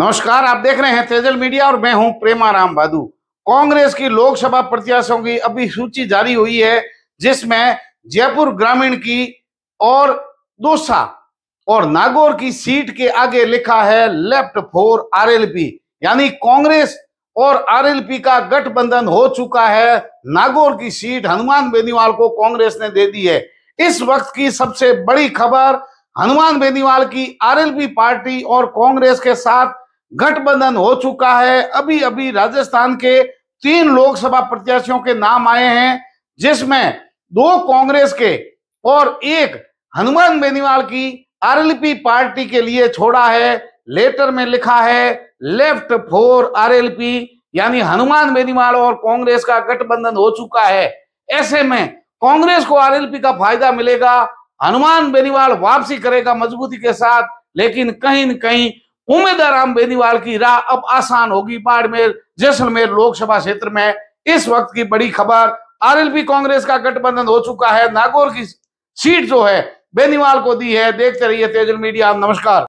नमस्कार आप देख रहे हैं तेजल मीडिया और मैं हूं प्रेमाराम बादू कांग्रेस की लोकसभा प्रत्याशियों की अभी सूची जारी हुई है जिसमें जयपुर ग्रामीण की और दूसरा और नागौर की सीट के आगे लिखा है लेफ्ट फोर आरएलपी यानी कांग्रेस और आरएलपी का गठबंधन हो चुका है नागौर की सीट हनुमान बेनीवाल को कांग्रेस ने दे दी है इस वक्त की सबसे बड़ी खबर हनुमान बेनीवाल की आरएलपी पार्टी और कांग्रेस के साथ गठबंधन हो चुका है अभी अभी राजस्थान के तीन लोकसभा प्रत्याशियों के नाम आए हैं जिसमें दो कांग्रेस के और एक हनुमान बेनीवाल की आरएलपी पार्टी के लिए छोड़ा है लेटर में लिखा है लेफ्ट फोर आरएलपी यानी हनुमान बेनीवाल और कांग्रेस का गठबंधन हो चुका है ऐसे में कांग्रेस को आरएलपी का फायदा मिलेगा हनुमान बेनीवाल वापसी करेगा मजबूती के साथ लेकिन कहीं न कहीं उम्मीदाराम बेनीवाल की राह अब आसान होगी बाड़मेर जैसलमेर लोकसभा क्षेत्र में इस वक्त की बड़ी खबर आरएलपी कांग्रेस का गठबंधन हो चुका है नागौर की सीट जो है बेनीवाल को दी है देखते रहिए तेजल मीडिया नमस्कार